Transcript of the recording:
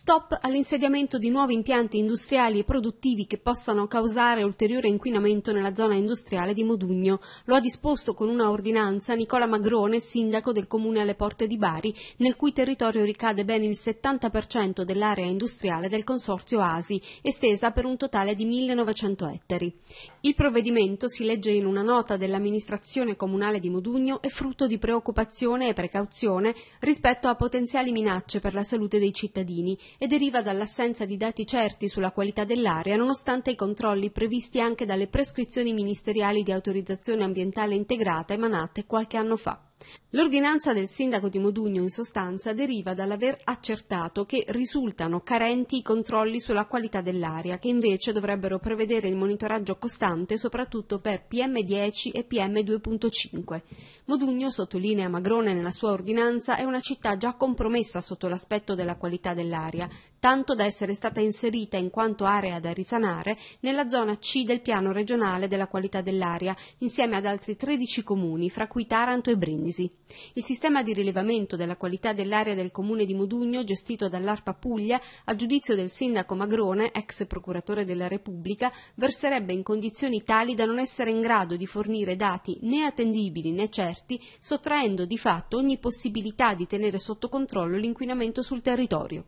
Stop all'insediamento di nuovi impianti industriali e produttivi che possano causare ulteriore inquinamento nella zona industriale di Modugno. Lo ha disposto con una ordinanza Nicola Magrone, sindaco del comune alle porte di Bari, nel cui territorio ricade ben il 70% dell'area industriale del consorzio ASI, estesa per un totale di 1900 ettari. Il provvedimento, si legge in una nota dell'amministrazione comunale di Modugno, è frutto di preoccupazione e precauzione rispetto a potenziali minacce per la salute dei cittadini e deriva dall'assenza di dati certi sulla qualità dell'aria, nonostante i controlli previsti anche dalle prescrizioni ministeriali di autorizzazione ambientale integrata emanate qualche anno fa. L'ordinanza del sindaco di Modugno in sostanza deriva dall'aver accertato che risultano carenti i controlli sulla qualità dell'aria, che invece dovrebbero prevedere il monitoraggio costante soprattutto per PM10 e PM2.5. Modugno, sottolinea Magrone nella sua ordinanza, è una città già compromessa sotto l'aspetto della qualità dell'aria, tanto da essere stata inserita in quanto area da risanare nella zona C del piano regionale della qualità dell'aria, insieme ad altri 13 comuni, fra cui Taranto e Brindisi. Il sistema di rilevamento della qualità dell'aria del comune di Modugno, gestito dall'ARPA Puglia, a giudizio del sindaco Magrone, ex procuratore della Repubblica, verserebbe in condizioni tali da non essere in grado di fornire dati né attendibili né certi, sottraendo di fatto ogni possibilità di tenere sotto controllo l'inquinamento sul territorio.